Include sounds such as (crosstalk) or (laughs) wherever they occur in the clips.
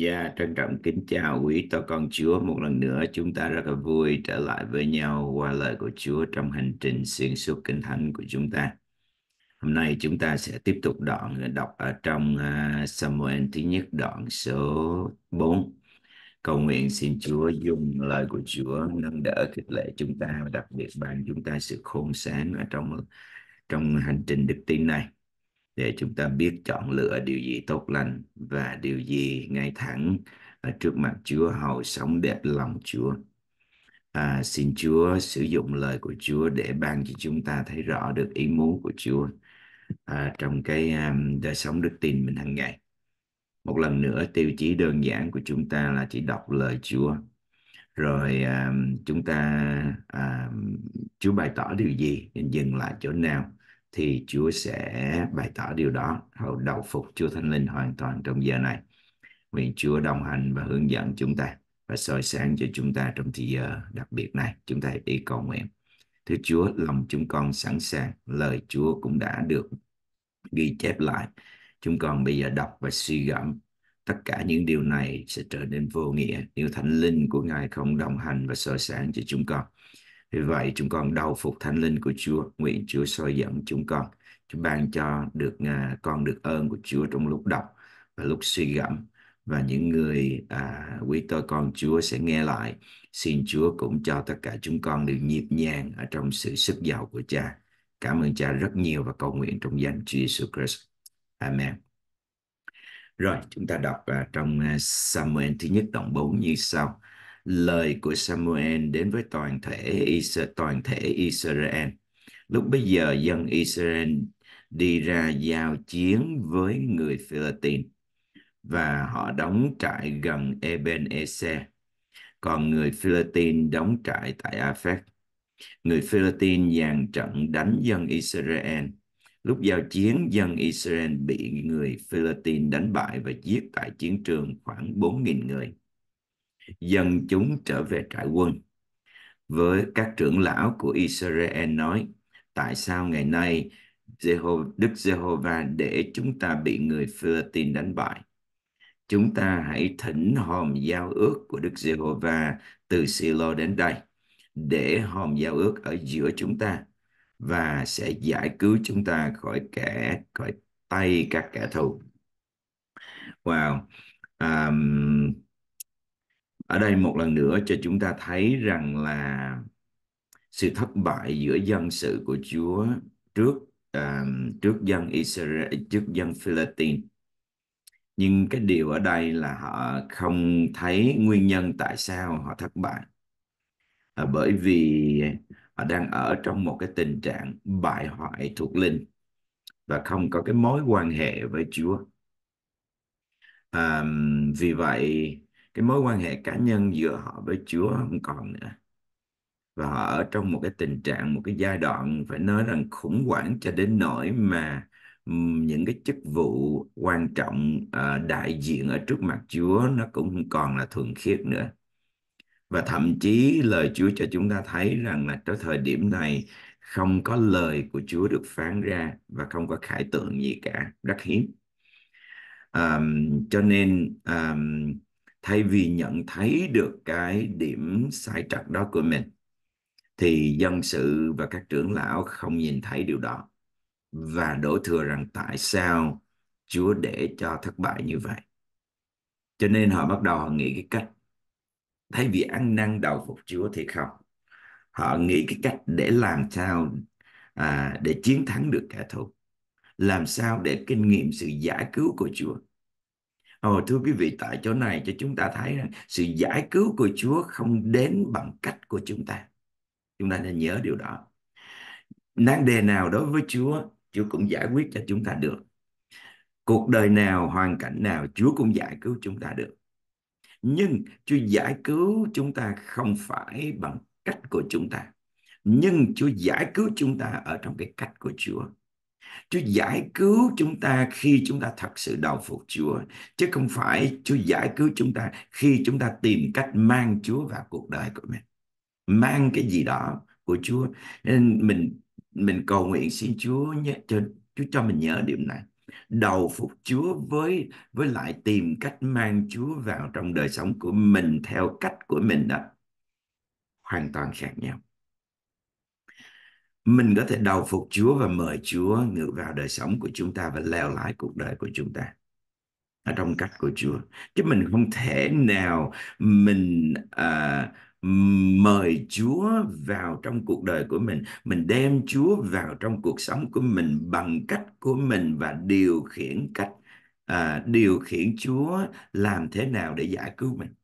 Dạ, trân trọng kính chào quý to con Chúa. Một lần nữa chúng ta rất là vui trở lại với nhau qua lời của Chúa trong hành trình xuyên suốt kinh thánh của chúng ta. Hôm nay chúng ta sẽ tiếp tục đoạn ờ, đọc ở trong ờ, Samuel thứ nhất đoạn số 4. Cầu nguyện xin Chúa dùng lời của Chúa nâng đỡ khích lệ chúng ta và đặc biệt ban chúng ta sự khôn sáng ở trong trong hành trình đức tin này để chúng ta biết chọn lựa điều gì tốt lành và điều gì ngay thẳng à, trước mặt Chúa hầu sống đẹp lòng Chúa. À, xin Chúa sử dụng lời của Chúa để ban cho chúng ta thấy rõ được ý muốn của Chúa à, trong cái um, đời sống đức tin mình hàng ngày. Một lần nữa tiêu chí đơn giản của chúng ta là chỉ đọc lời Chúa rồi um, chúng ta um, Chúa bày tỏ điều gì dừng lại chỗ nào thì Chúa sẽ bày tỏ điều đó hầu đầu phục Chúa Thánh Linh hoàn toàn trong giờ này nguyện Chúa đồng hành và hướng dẫn chúng ta và soi sáng cho chúng ta trong thời giờ đặc biệt này chúng ta hãy đi cầu nguyện Thưa Chúa lòng chúng con sẵn sàng lời Chúa cũng đã được ghi chép lại chúng con bây giờ đọc và suy gẫm tất cả những điều này sẽ trở nên vô nghĩa nếu thánh linh của ngài không đồng hành và soi sáng cho chúng con vì vậy chúng con đầu phục thánh linh của Chúa, nguyện Chúa soi dẫn chúng con. chúng ban cho được à, con được ơn của Chúa trong lúc đọc và lúc suy gẫm và những người à, quý tôi con Chúa sẽ nghe lại. Xin Chúa cũng cho tất cả chúng con được nhịp nhàng ở trong sự sức giàu của Cha. Cảm ơn Cha rất nhiều và cầu nguyện trong danh Chúa Jesus Christ. Amen. Rồi, chúng ta đọc uh, trong à, Samuel thứ nhất đoạn 4 như sau lời của Samuel đến với toàn thể toàn thể Israel. Lúc bây giờ dân Israel đi ra giao chiến với người Philippines và họ đóng trại gần Eben Ese. Còn người Philippines đóng trại tại Afek. Người Philippines dàn trận đánh dân Israel. Lúc giao chiến, dân Israel bị người Philippines đánh bại và giết tại chiến trường khoảng 4.000 người dân chúng trở về trại quân. Với các trưởng lão của Israel nói, tại sao ngày nay Đức Giê-hô-va để chúng ta bị người Philippines đánh bại? Chúng ta hãy thỉnh hòm giao ước của Đức Giê-hô-va từ Silo đến đây, để hòm giao ước ở giữa chúng ta và sẽ giải cứu chúng ta khỏi kẻ khỏi tay các kẻ thù. Wow. Um, ở đây một lần nữa cho chúng ta thấy rằng là sự thất bại giữa dân sự của Chúa trước uh, trước dân Israel trước dân Philippines nhưng cái điều ở đây là họ không thấy nguyên nhân tại sao họ thất bại à, bởi vì họ đang ở trong một cái tình trạng bại hoại thuộc linh và không có cái mối quan hệ với Chúa à, vì vậy cái mối quan hệ cá nhân giữa họ với Chúa không còn nữa và họ ở trong một cái tình trạng một cái giai đoạn phải nói rằng khủng hoảng cho đến nỗi mà những cái chức vụ quan trọng uh, đại diện ở trước mặt Chúa nó cũng không còn là thuần khiết nữa và thậm chí lời Chúa cho chúng ta thấy rằng là trong thời điểm này không có lời của Chúa được phán ra và không có khải tượng gì cả rất hiếm um, cho nên um, thay vì nhận thấy được cái điểm sai trật đó của mình thì dân sự và các trưởng lão không nhìn thấy điều đó và đổ thừa rằng tại sao Chúa để cho thất bại như vậy. Cho nên họ bắt đầu họ nghĩ cái cách thay vì ăn năn đầu phục Chúa thì không. Họ nghĩ cái cách để làm sao à, để chiến thắng được kẻ thù. Làm sao để kinh nghiệm sự giải cứu của Chúa Ồ, thưa quý vị, tại chỗ này cho chúng ta thấy rằng sự giải cứu của Chúa không đến bằng cách của chúng ta. Chúng ta nên nhớ điều đó. Nan đề nào đối với Chúa, Chúa cũng giải quyết cho chúng ta được. Cuộc đời nào, hoàn cảnh nào, Chúa cũng giải cứu chúng ta được. Nhưng Chúa giải cứu chúng ta không phải bằng cách của chúng ta. Nhưng Chúa giải cứu chúng ta ở trong cái cách của Chúa Chúa giải cứu chúng ta khi chúng ta thật sự đầu phục Chúa chứ không phải Chúa giải cứu chúng ta khi chúng ta tìm cách mang Chúa vào cuộc đời của mình mang cái gì đó của Chúa nên mình mình cầu nguyện xin Chúa nhé cho Chúa cho mình nhớ điểm này đầu phục Chúa với với lại tìm cách mang Chúa vào trong đời sống của mình theo cách của mình đó hoàn toàn khác nhau mình có thể đầu phục Chúa và mời Chúa ngự vào đời sống của chúng ta và leo lái cuộc đời của chúng ta ở trong cách của Chúa chứ mình không thể nào mình uh, mời Chúa vào trong cuộc đời của mình, mình đem Chúa vào trong cuộc sống của mình bằng cách của mình và điều khiển cách à, điều khiển Chúa làm thế nào để giải cứu mình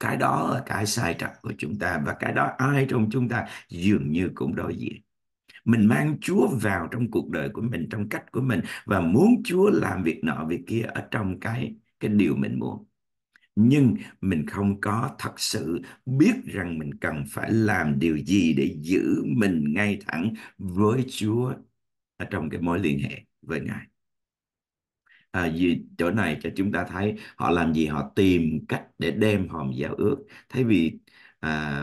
cái đó là cái sai trật của chúng ta và cái đó ai trong chúng ta dường như cũng đối diện mình mang Chúa vào trong cuộc đời của mình trong cách của mình và muốn Chúa làm việc nọ việc kia ở trong cái cái điều mình muốn nhưng mình không có thật sự biết rằng mình cần phải làm điều gì để giữ mình ngay thẳng với Chúa ở trong cái mối liên hệ với Ngài à, gì chỗ này cho chúng ta thấy họ làm gì họ tìm cách để đem hòm giao ước thay vì à,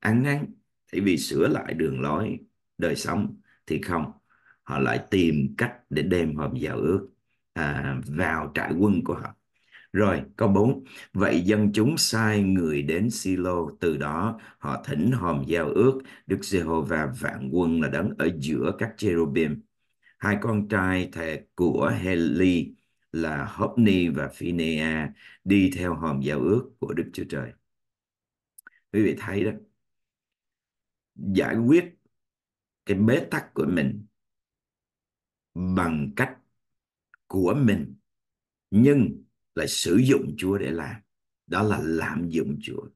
ăn năn thay vì sửa lại đường lối đời sống thì không họ lại tìm cách để đem hòm giao ước à, vào trại quân của họ rồi câu 4 Vậy dân chúng sai người đến Silo Từ đó họ thỉnh hòm giao ước Đức Giê-hô-va vạn quân là đấng ở giữa các cherubim Hai con trai thề của Heli là Hophni và Phinea đi theo hòm giao ước của Đức Chúa Trời. Quý vị thấy đó, giải quyết cái bế tắc của mình bằng cách của mình nhưng lại sử dụng Chúa để làm. Đó là lạm dụng Chúa.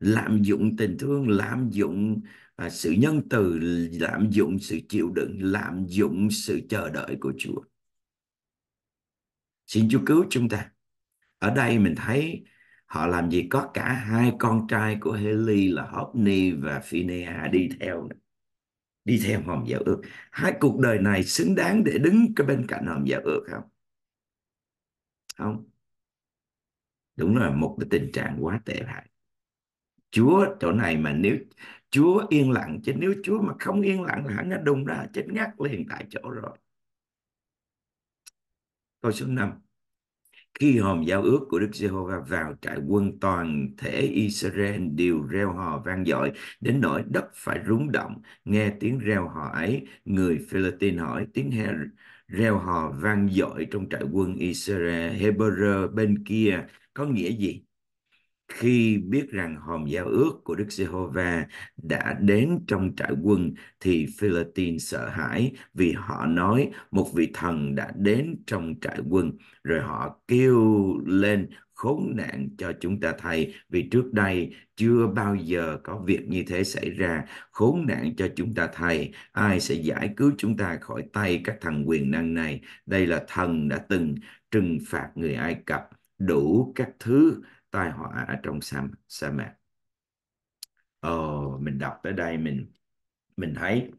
Lạm dụng tình thương, lạm dụng à, sự nhân từ, lạm dụng sự chịu đựng, lạm dụng sự chờ đợi của Chúa. Xin Chúa cứu chúng ta. Ở đây mình thấy họ làm gì có cả hai con trai của Heli là Hopni và Phinea đi theo đi theo hòm giao ước hai cuộc đời này xứng đáng để đứng cái bên cạnh hòm giao ước không không đúng là một cái tình trạng quá tệ hại Chúa chỗ này mà nếu Chúa yên lặng chứ nếu Chúa mà không yên lặng là hắn đã đùng ra chết ngắt liền tại chỗ rồi Câu số 5 khi hòm giao ước của Đức Giê-hô-va vào trại quân toàn thể Israel đều reo hò vang dội đến nỗi đất phải rúng động nghe tiếng reo hò ấy người Philippines hỏi tiếng he reo hò vang dội trong trại quân Israel Hebrew bên kia có nghĩa gì khi biết rằng hòm giao ước của Đức Giê-hô-va đã đến trong trại quân thì Philippines sợ hãi vì họ nói một vị thần đã đến trong trại quân rồi họ kêu lên khốn nạn cho chúng ta thay vì trước đây chưa bao giờ có việc như thế xảy ra khốn nạn cho chúng ta thay ai sẽ giải cứu chúng ta khỏi tay các thần quyền năng này đây là thần đã từng trừng phạt người Ai Cập đủ các thứ tai họa ở trong sa, sa mạc ờ, mình đọc tới đây mình mình thấy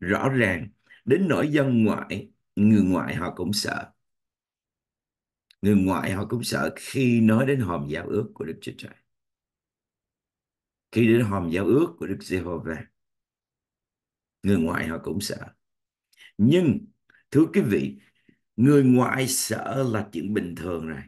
rõ ràng đến nỗi dân ngoại người ngoại họ cũng sợ người ngoại họ cũng sợ khi nói đến hòm giao ước của Đức Chúa Trời khi đến hòm giao ước của Đức Giê-hô-va người ngoại họ cũng sợ nhưng thưa quý vị người ngoại sợ là chuyện bình thường rồi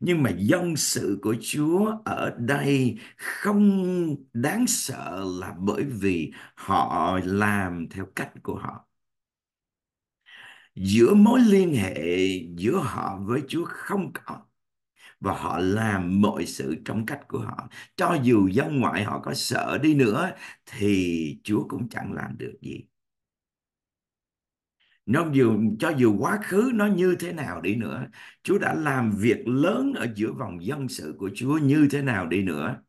nhưng mà dân sự của Chúa ở đây không đáng sợ là bởi vì họ làm theo cách của họ giữa mối liên hệ giữa họ với Chúa không có và họ làm mọi sự trong cách của họ cho dù dân ngoại họ có sợ đi nữa thì Chúa cũng chẳng làm được gì nó dù cho dù quá khứ nó như thế nào đi nữa Chúa đã làm việc lớn ở giữa vòng dân sự của Chúa như thế nào đi nữa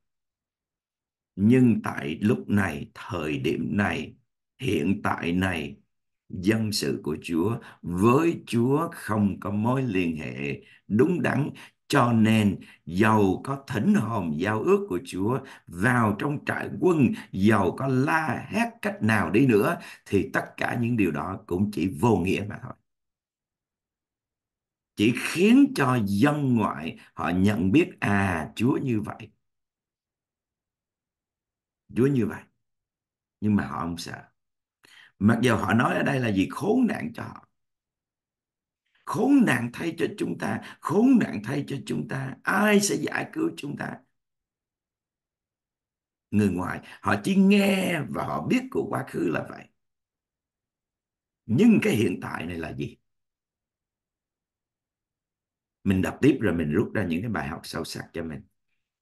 nhưng tại lúc này thời điểm này hiện tại này dân sự của Chúa với Chúa không có mối liên hệ đúng đắn cho nên giàu có thỉnh hồn giao ước của Chúa vào trong trại quân, giàu có la hét cách nào đi nữa, thì tất cả những điều đó cũng chỉ vô nghĩa mà thôi. Chỉ khiến cho dân ngoại họ nhận biết à Chúa như vậy. Chúa như vậy. Nhưng mà họ không sợ. Mặc dù họ nói ở đây là gì khốn nạn cho họ khốn nạn thay cho chúng ta khốn nạn thay cho chúng ta ai sẽ giải cứu chúng ta người ngoài họ chỉ nghe và họ biết của quá khứ là vậy nhưng cái hiện tại này là gì mình đọc tiếp rồi mình rút ra những cái bài học sâu sắc cho mình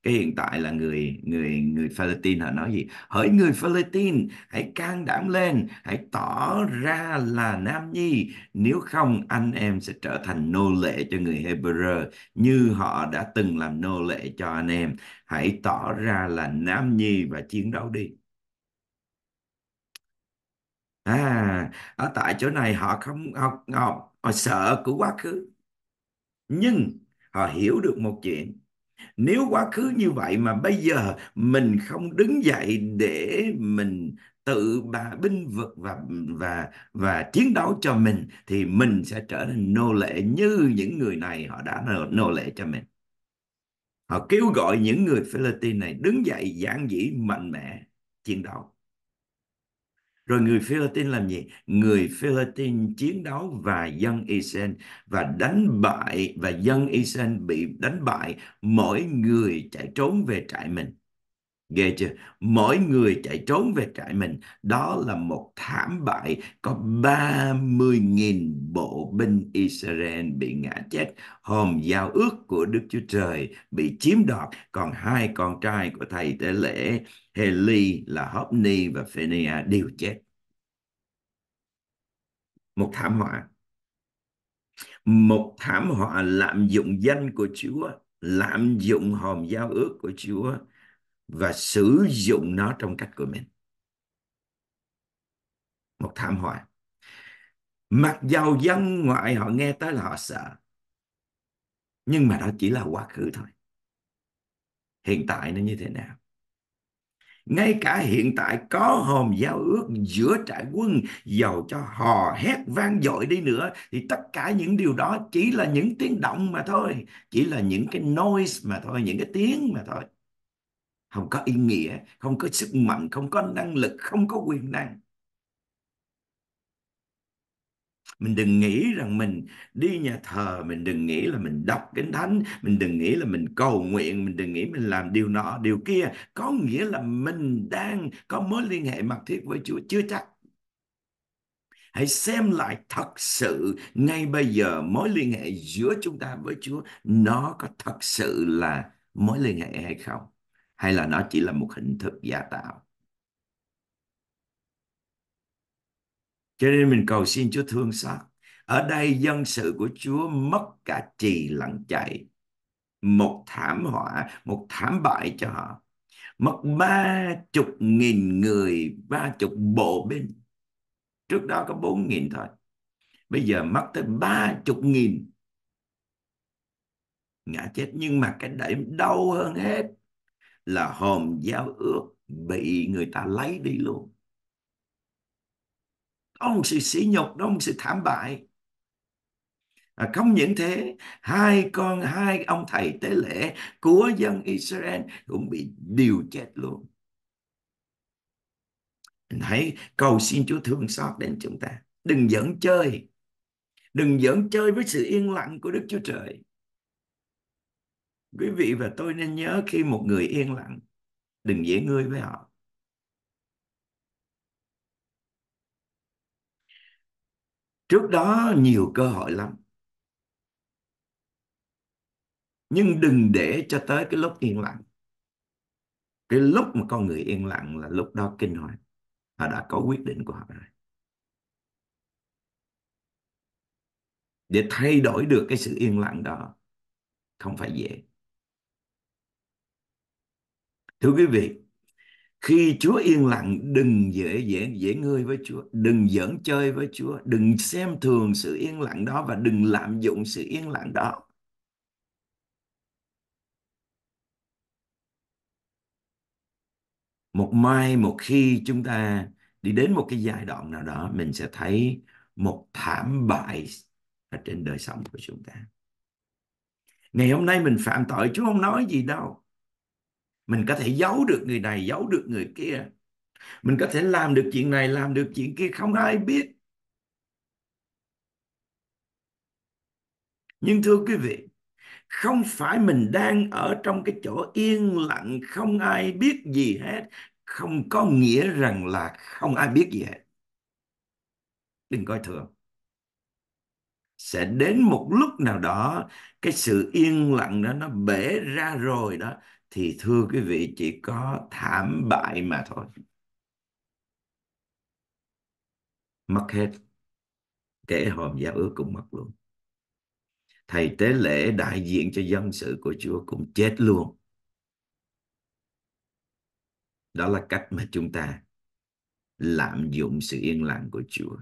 cái hiện tại là người người người Philippines họ nói gì hỡi người Philippines hãy can đảm lên hãy tỏ ra là nam nhi nếu không anh em sẽ trở thành nô lệ cho người Hebrew như họ đã từng làm nô lệ cho anh em hãy tỏ ra là nam nhi và chiến đấu đi à ở tại chỗ này họ không học họ, họ, họ sợ của quá khứ nhưng họ hiểu được một chuyện nếu quá khứ như vậy mà bây giờ mình không đứng dậy để mình tự bà binh vực và và và chiến đấu cho mình thì mình sẽ trở nên nô lệ như những người này họ đã nô lệ cho mình họ kêu gọi những người Philippines này đứng dậy giản dĩ mạnh mẽ chiến đấu rồi người Philippines làm gì? Người Philippines chiến đấu và dân Israel và đánh bại và dân Israel bị đánh bại mỗi người chạy trốn về trại mình. Ghê chưa? Mỗi người chạy trốn về trại mình, đó là một thảm bại có 30.000 bộ binh Israel bị ngã chết, hòm giao ước của Đức Chúa Trời bị chiếm đoạt, còn hai con trai của thầy tế lễ Heli là Hophni và Phinea đều chết. Một thảm họa. Một thảm họa lạm dụng danh của Chúa, lạm dụng hòm giao ước của Chúa và sử dụng nó trong cách của mình một thảm họa mặc dầu dân ngoại họ nghe tới là họ sợ nhưng mà đó chỉ là quá khứ thôi hiện tại nó như thế nào ngay cả hiện tại có hòm giao ước giữa trại quân dầu cho hò hét vang dội đi nữa thì tất cả những điều đó chỉ là những tiếng động mà thôi chỉ là những cái noise mà thôi những cái tiếng mà thôi không có ý nghĩa không có sức mạnh không có năng lực không có quyền năng mình đừng nghĩ rằng mình đi nhà thờ mình đừng nghĩ là mình đọc kinh thánh mình đừng nghĩ là mình cầu nguyện mình đừng nghĩ mình làm điều nọ điều kia có nghĩa là mình đang có mối liên hệ mật thiết với Chúa chưa chắc hãy xem lại thật sự ngay bây giờ mối liên hệ giữa chúng ta với Chúa nó có thật sự là mối liên hệ hay không hay là nó chỉ là một hình thức giả tạo cho nên mình cầu xin Chúa thương xót ở đây dân sự của Chúa mất cả trì lẫn chạy một thảm họa một thảm bại cho họ mất ba chục nghìn người ba chục bộ binh trước đó có bốn nghìn thôi bây giờ mất tới ba chục nghìn ngã chết nhưng mà cái đẩy đau hơn hết là hòm giao ước bị người ta lấy đi luôn đó là sự sỉ nhục đó là sự thảm bại à, không những thế hai con hai ông thầy tế lễ của dân Israel cũng bị điều chết luôn hãy cầu xin Chúa thương xót đến chúng ta đừng giỡn chơi đừng giỡn chơi với sự yên lặng của Đức Chúa Trời quý vị và tôi nên nhớ khi một người yên lặng đừng dễ ngươi với họ trước đó nhiều cơ hội lắm nhưng đừng để cho tới cái lúc yên lặng cái lúc mà con người yên lặng là lúc đó kinh hoàng họ đã có quyết định của họ rồi để thay đổi được cái sự yên lặng đó không phải dễ thưa quý vị khi Chúa yên lặng đừng dễ dễ dễ ngơi với Chúa đừng giỡn chơi với Chúa đừng xem thường sự yên lặng đó và đừng lạm dụng sự yên lặng đó một mai một khi chúng ta đi đến một cái giai đoạn nào đó mình sẽ thấy một thảm bại ở trên đời sống của chúng ta ngày hôm nay mình phạm tội Chúa không nói gì đâu mình có thể giấu được người này giấu được người kia mình có thể làm được chuyện này làm được chuyện kia không ai biết nhưng thưa quý vị không phải mình đang ở trong cái chỗ yên lặng không ai biết gì hết không có nghĩa rằng là không ai biết gì hết đừng coi thường sẽ đến một lúc nào đó cái sự yên lặng đó nó bể ra rồi đó thì thưa quý vị chỉ có thảm bại mà thôi mất hết kẻ hòm giao ước cũng mất luôn thầy tế lễ đại diện cho dân sự của chúa cũng chết luôn đó là cách mà chúng ta lạm dụng sự yên lặng của chúa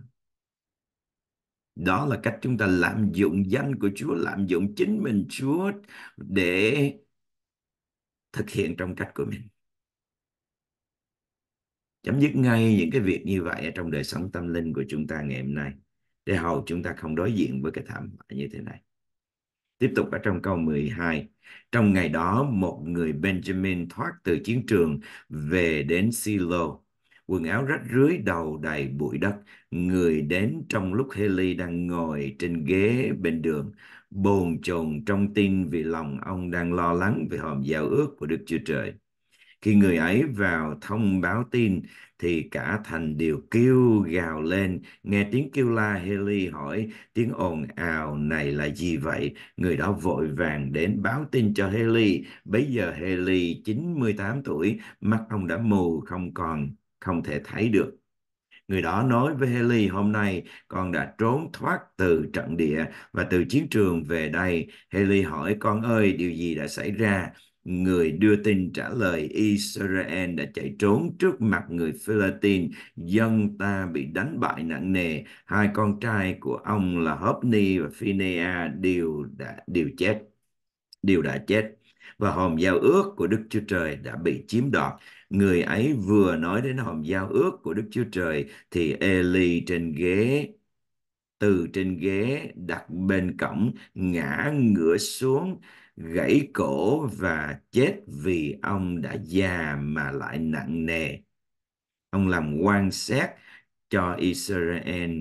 đó là cách chúng ta lạm dụng danh của chúa lạm dụng chính mình chúa để thực hiện trong cách của mình chấm dứt ngay những cái việc như vậy trong đời sống tâm linh của chúng ta ngày hôm nay để hầu chúng ta không đối diện với cái thảm họa như thế này tiếp tục ở trong câu 12 trong ngày đó một người Benjamin thoát từ chiến trường về đến Silo quần áo rách rưới đầu đầy bụi đất người đến trong lúc Haley đang ngồi trên ghế bên đường bồn chồn trong tin vì lòng ông đang lo lắng về hòm giao ước của Đức Chúa Trời. Khi người ấy vào thông báo tin thì cả thành đều kêu gào lên, nghe tiếng kêu la Heli hỏi tiếng ồn ào này là gì vậy? Người đó vội vàng đến báo tin cho Heli. Bây giờ Heli 98 tuổi, mắt ông đã mù không còn không thể thấy được Người đó nói với Heli hôm nay con đã trốn thoát từ trận địa và từ chiến trường về đây. Heli hỏi con ơi điều gì đã xảy ra? Người đưa tin trả lời Israel đã chạy trốn trước mặt người Philippines, dân ta bị đánh bại nặng nề. Hai con trai của ông là Hophni và Phinea đều đã đều chết, đều đã chết và hòm giao ước của Đức Chúa Trời đã bị chiếm đoạt. Người ấy vừa nói đến hòm giao ước của Đức Chúa Trời thì Eli trên ghế từ trên ghế đặt bên cổng ngã ngửa xuống gãy cổ và chết vì ông đã già mà lại nặng nề. Ông làm quan sát cho Israel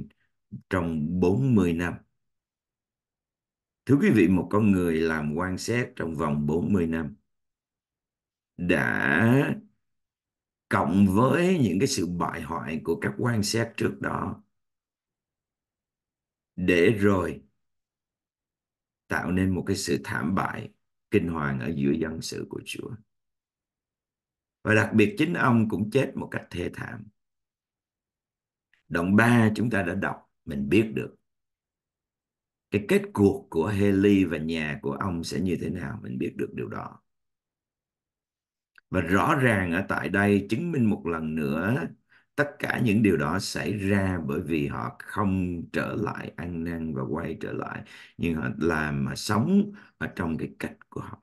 trong 40 năm. Thưa quý vị, một con người làm quan sát trong vòng 40 năm đã cộng với những cái sự bại hoại của các quan sát trước đó để rồi tạo nên một cái sự thảm bại kinh hoàng ở giữa dân sự của Chúa. Và đặc biệt chính ông cũng chết một cách thê thảm. Đoạn 3 chúng ta đã đọc, mình biết được cái kết cuộc của Haley và nhà của ông sẽ như thế nào mình biết được điều đó và rõ ràng ở tại đây chứng minh một lần nữa tất cả những điều đó xảy ra bởi vì họ không trở lại ăn năn và quay trở lại nhưng họ làm mà sống ở trong cái cách của họ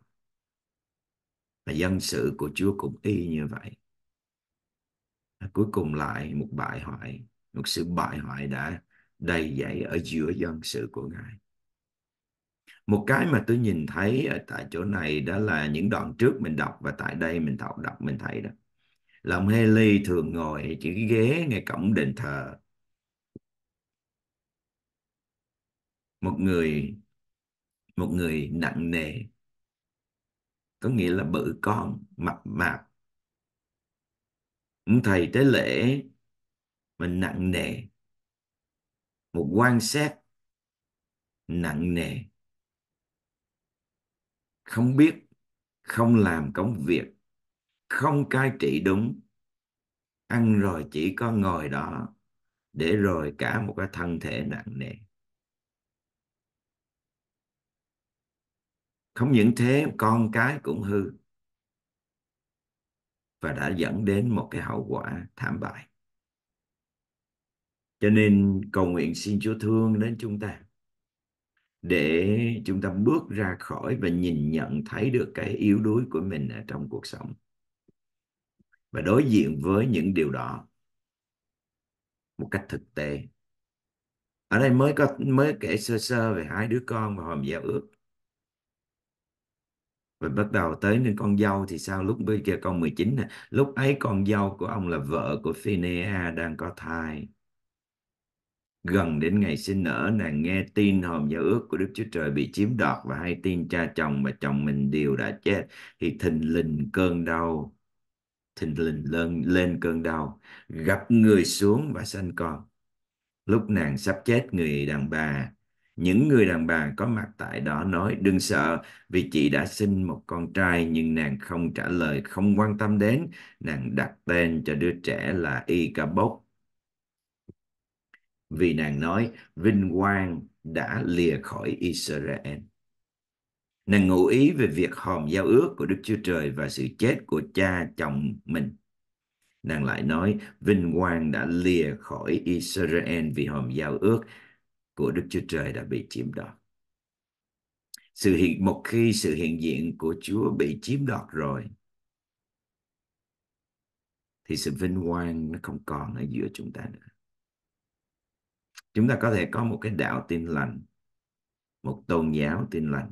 và dân sự của Chúa cũng y như vậy cuối cùng lại một bại hoại một sự bại hoại đã đầy dạy ở giữa dân sự của Ngài. Một cái mà tôi nhìn thấy ở tại chỗ này đó là những đoạn trước mình đọc và tại đây mình đọc đọc mình thấy đó. Là ông Heli thường ngồi chỉ ghế ngay cổng đền thờ. Một người một người nặng nề có nghĩa là bự con mập mạp thầy tế lễ mình nặng nề một quan sát nặng nề không biết không làm công việc không cai trị đúng ăn rồi chỉ có ngồi đó để rồi cả một cái thân thể nặng nề không những thế con cái cũng hư và đã dẫn đến một cái hậu quả thảm bại cho nên cầu nguyện xin Chúa thương đến chúng ta để chúng ta bước ra khỏi và nhìn nhận thấy được cái yếu đuối của mình ở trong cuộc sống và đối diện với những điều đó một cách thực tế ở đây mới có mới kể sơ sơ về hai đứa con và hòm giao ước và bắt đầu tới nên con dâu thì sao lúc bây giờ con 19 này, lúc ấy con dâu của ông là vợ của Phinea đang có thai Gần đến ngày sinh nở, nàng nghe tin hòm giao ước của Đức Chúa Trời bị chiếm đoạt và hay tin cha chồng và chồng mình đều đã chết, thì thình lình cơn đau, thình lình lên, lên cơn đau, gặp người xuống và sanh con. Lúc nàng sắp chết, người đàn bà những người đàn bà có mặt tại đó nói đừng sợ vì chị đã sinh một con trai nhưng nàng không trả lời, không quan tâm đến. Nàng đặt tên cho đứa trẻ là Y Ca Bốc vì nàng nói vinh quang đã lìa khỏi Israel. Nàng ngụ ý về việc hòm giao ước của Đức Chúa Trời và sự chết của cha chồng mình. Nàng lại nói vinh quang đã lìa khỏi Israel vì hòm giao ước của Đức Chúa Trời đã bị chiếm đoạt. Sự hiện một khi sự hiện diện của Chúa bị chiếm đoạt rồi thì sự vinh quang nó không còn ở giữa chúng ta nữa chúng ta có thể có một cái đạo tin lành một tôn giáo tin lành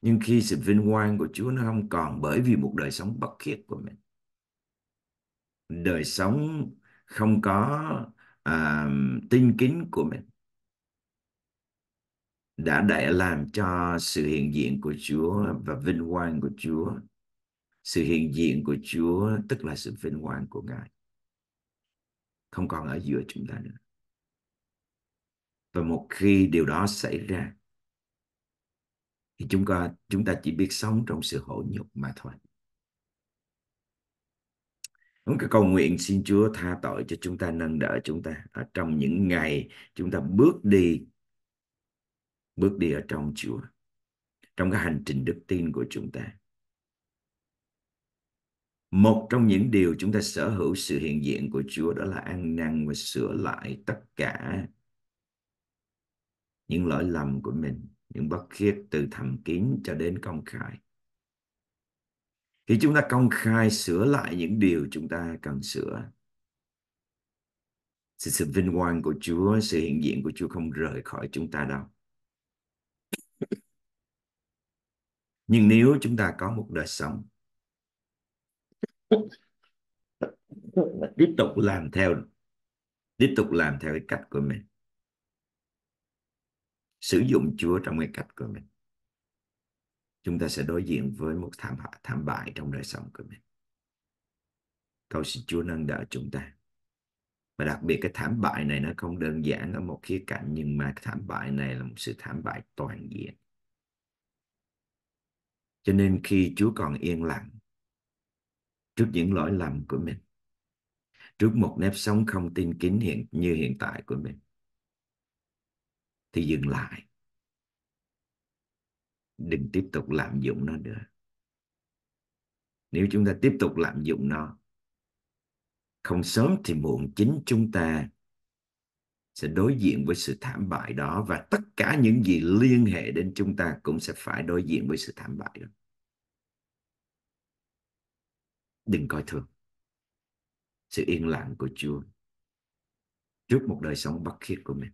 nhưng khi sự vinh quang của Chúa nó không còn bởi vì một đời sống bất khiết của mình đời sống không có à, tinh kính của mình đã để làm cho sự hiện diện của Chúa và vinh quang của Chúa sự hiện diện của Chúa tức là sự vinh quang của Ngài không còn ở giữa chúng ta nữa và một khi điều đó xảy ra thì chúng ta chúng ta chỉ biết sống trong sự hổ nhục mà thôi Chúng ta cầu nguyện xin Chúa tha tội cho chúng ta nâng đỡ chúng ta ở trong những ngày chúng ta bước đi bước đi ở trong Chúa trong cái hành trình đức tin của chúng ta. Một trong những điều chúng ta sở hữu sự hiện diện của Chúa đó là ăn năn và sửa lại tất cả những lỗi lầm của mình những bất khiết từ thầm kín cho đến công khai khi chúng ta công khai sửa lại những điều chúng ta cần sửa thì sự vinh quang của Chúa, sự hiện diện của Chúa không rời khỏi chúng ta đâu. Nhưng nếu chúng ta có một đời sống (laughs) tiếp tục làm theo tiếp tục làm theo cái cách của mình sử dụng Chúa trong cái cách của mình chúng ta sẽ đối diện với một thảm họa, thảm bại trong đời sống của mình cầu xin Chúa nâng đỡ chúng ta và đặc biệt cái thảm bại này nó không đơn giản ở một khía cạnh nhưng mà thảm bại này là một sự thảm bại toàn diện cho nên khi Chúa còn yên lặng trước những lỗi lầm của mình trước một nếp sống không tin kính hiện như hiện tại của mình thì dừng lại đừng tiếp tục lạm dụng nó nữa nếu chúng ta tiếp tục lạm dụng nó không sớm thì muộn chính chúng ta sẽ đối diện với sự thảm bại đó và tất cả những gì liên hệ đến chúng ta cũng sẽ phải đối diện với sự thảm bại đó đừng coi thường sự yên lặng của chúa trước một đời sống bất khiết của mình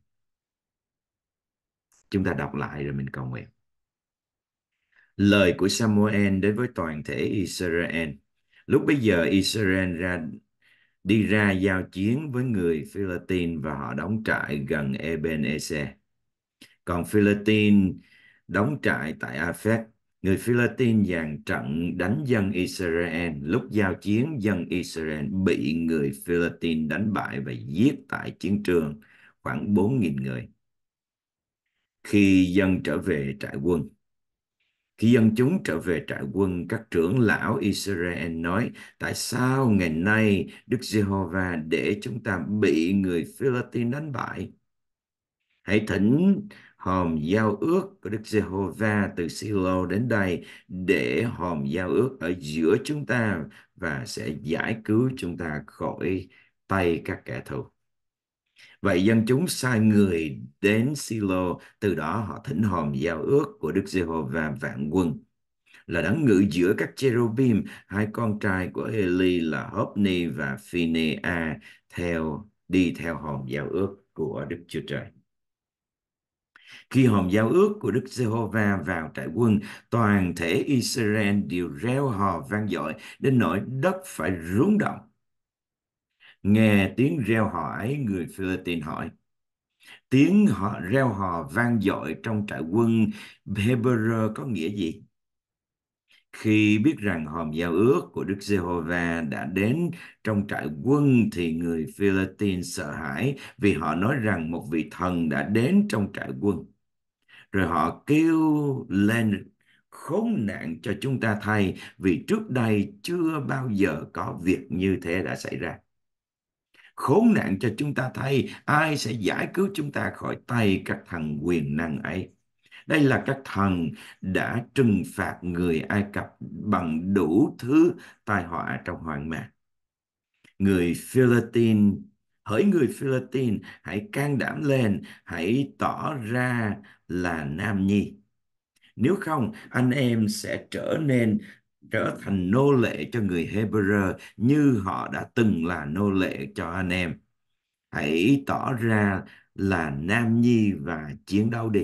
Chúng ta đọc lại rồi mình cầu nguyện. Lời của Samuel đến với toàn thể Israel. Lúc bây giờ Israel ra đi ra giao chiến với người Philippines và họ đóng trại gần Ebenezer. Còn Philippines đóng trại tại Afek. Người Philippines dàn trận đánh dân Israel. Lúc giao chiến, dân Israel bị người Philippines đánh bại và giết tại chiến trường khoảng 4.000 người. Khi dân trở về trại quân, khi dân chúng trở về trại quân, các trưởng lão Israel nói, tại sao ngày nay Đức Giê-hô-va để chúng ta bị người Philippines đánh bại? Hãy thỉnh hòm giao ước của Đức Giê-hô-va từ Silo đến đây để hòm giao ước ở giữa chúng ta và sẽ giải cứu chúng ta khỏi tay các kẻ thù. Vậy dân chúng sai người đến Silo, từ đó họ thỉnh hòm giao ước của Đức Giê-hô-va vạn quân là đấng ngự giữa các cherubim, hai con trai của Eli là Hophni và Phinea theo đi theo hòm giao ước của Đức Chúa Trời. Khi hòm giao ước của Đức Giê-hô-va vào trại quân, toàn thể Israel đều reo hò vang dội đến nỗi đất phải rúng động nghe tiếng reo hỏi người Philippines hỏi tiếng họ reo hò vang dội trong trại quân Heber có nghĩa gì khi biết rằng hòm giao ước của Đức Giê-hô-va đã đến trong trại quân thì người Philippines sợ hãi vì họ nói rằng một vị thần đã đến trong trại quân. Rồi họ kêu lên khốn nạn cho chúng ta thay vì trước đây chưa bao giờ có việc như thế đã xảy ra khốn nạn cho chúng ta thay ai sẽ giải cứu chúng ta khỏi tay các thần quyền năng ấy đây là các thần đã trừng phạt người Ai Cập bằng đủ thứ tai họa trong hoàng mạc. Người Philippines, hỡi người Philippines, hãy can đảm lên, hãy tỏ ra là nam nhi. Nếu không, anh em sẽ trở nên trở thành nô lệ cho người Hebrew như họ đã từng là nô lệ cho anh em. Hãy tỏ ra là nam nhi và chiến đấu đi.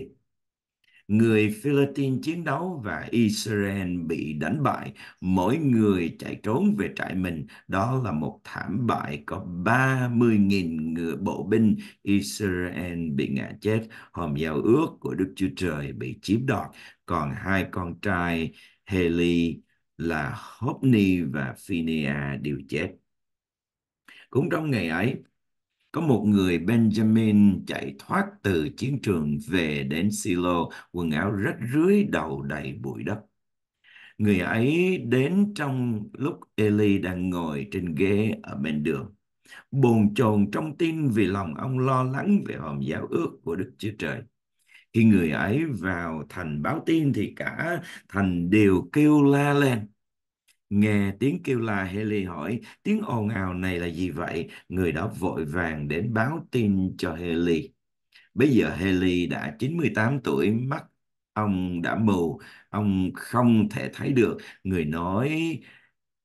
Người Philippines chiến đấu và Israel bị đánh bại, mỗi người chạy trốn về trại mình. Đó là một thảm bại có 30.000 người bộ binh Israel bị ngã chết, hòm giao ước của Đức Chúa Trời bị chiếm đoạt, còn hai con trai Heli là Hopni và Phinea đều chết. Cũng trong ngày ấy, có một người Benjamin chạy thoát từ chiến trường về đến Silo, quần áo rách rưới đầu đầy bụi đất. Người ấy đến trong lúc Eli đang ngồi trên ghế ở bên đường. Bồn chồn trong tin vì lòng ông lo lắng về hòm giáo ước của Đức Chúa Trời. Khi người ấy vào thành báo tin thì cả thành đều kêu la lên. Nghe tiếng kêu la Heli hỏi, tiếng ồn ào này là gì vậy? Người đó vội vàng đến báo tin cho Heli. Bây giờ Heli đã 98 tuổi, mắt ông đã mù, ông không thể thấy được. Người nói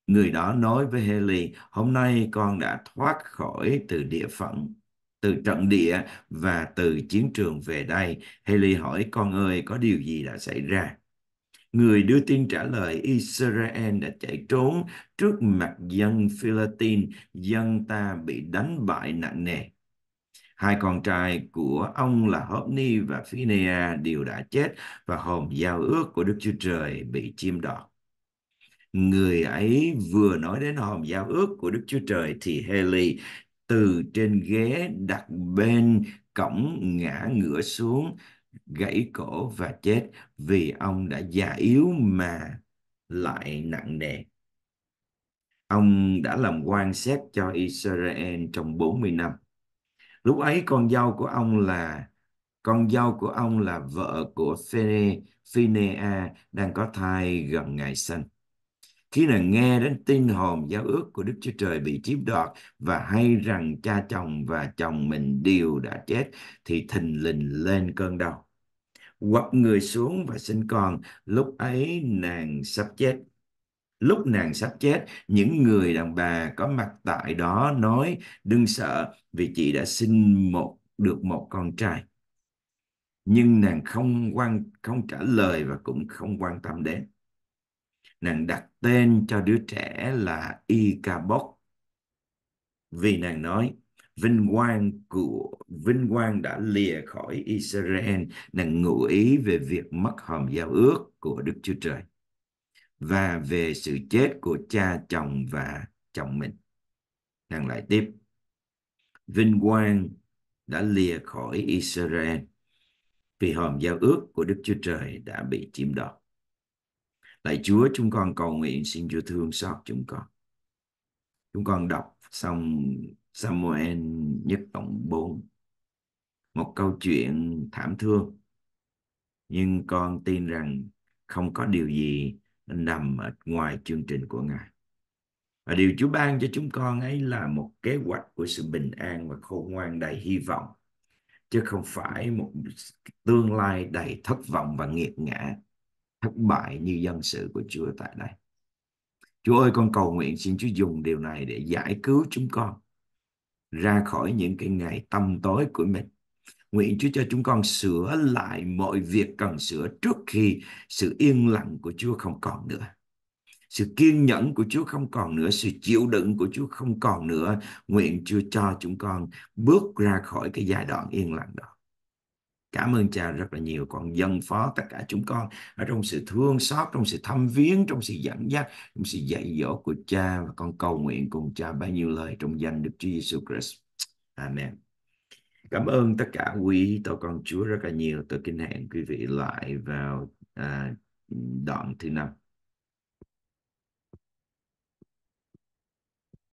người đó nói với Heli, hôm nay con đã thoát khỏi từ địa phận từ trận địa và từ chiến trường về đây. Haley hỏi con ơi có điều gì đã xảy ra? Người đưa tin trả lời Israel đã chạy trốn trước mặt dân Philippines, dân ta bị đánh bại nặng nề. Hai con trai của ông là Hophni và Phinea đều đã chết và hồn giao ước của Đức Chúa Trời bị chiêm đọt. Người ấy vừa nói đến hòm giao ước của Đức Chúa Trời thì Haley từ trên ghế đặt bên cổng ngã ngửa xuống gãy cổ và chết vì ông đã già yếu mà lại nặng nề. Ông đã làm quan xét cho Israel trong 40 năm. Lúc ấy con dâu của ông là con dâu của ông là vợ của Phine, Phinea đang có thai gần ngày sinh khi nào nghe đến tin hồn giao ước của Đức Chúa Trời bị chiếm đoạt và hay rằng cha chồng và chồng mình đều đã chết thì thình lình lên cơn đau. Quặp người xuống và sinh con, lúc ấy nàng sắp chết. Lúc nàng sắp chết, những người đàn bà có mặt tại đó nói đừng sợ vì chị đã sinh một được một con trai. Nhưng nàng không quan không trả lời và cũng không quan tâm đến nàng đặt tên cho đứa trẻ là Icabod vì nàng nói vinh quang của vinh quang đã lìa khỏi Israel nàng ngụ ý về việc mất hòm giao ước của Đức Chúa Trời và về sự chết của cha chồng và chồng mình nàng lại tiếp vinh quang đã lìa khỏi Israel vì hòm giao ước của Đức Chúa Trời đã bị chiếm đoạt Lạy Chúa, chúng con cầu nguyện xin Chúa thương xót chúng con. Chúng con đọc xong Samuel nhất tổng 4. Một câu chuyện thảm thương. Nhưng con tin rằng không có điều gì nằm ở ngoài chương trình của Ngài. Và điều Chúa ban cho chúng con ấy là một kế hoạch của sự bình an và khôn ngoan đầy hy vọng. Chứ không phải một tương lai đầy thất vọng và nghiệt ngã thất bại như dân sự của Chúa tại đây. Chúa ơi con cầu nguyện xin Chúa dùng điều này để giải cứu chúng con ra khỏi những cái ngày tâm tối của mình. Nguyện Chúa cho chúng con sửa lại mọi việc cần sửa trước khi sự yên lặng của Chúa không còn nữa. Sự kiên nhẫn của Chúa không còn nữa, sự chịu đựng của Chúa không còn nữa. Nguyện Chúa cho chúng con bước ra khỏi cái giai đoạn yên lặng đó. Cảm ơn cha rất là nhiều còn dân phó tất cả chúng con ở trong sự thương xót, trong sự thăm viếng, trong sự dẫn dắt, trong sự dạy dỗ của cha và con cầu nguyện cùng cha bao nhiêu lời trong danh Đức Chúa Giêsu Christ. Amen. Cảm ơn tất cả quý tổ con Chúa rất là nhiều. Tôi kính hẹn quý vị lại vào à, đoạn thứ năm.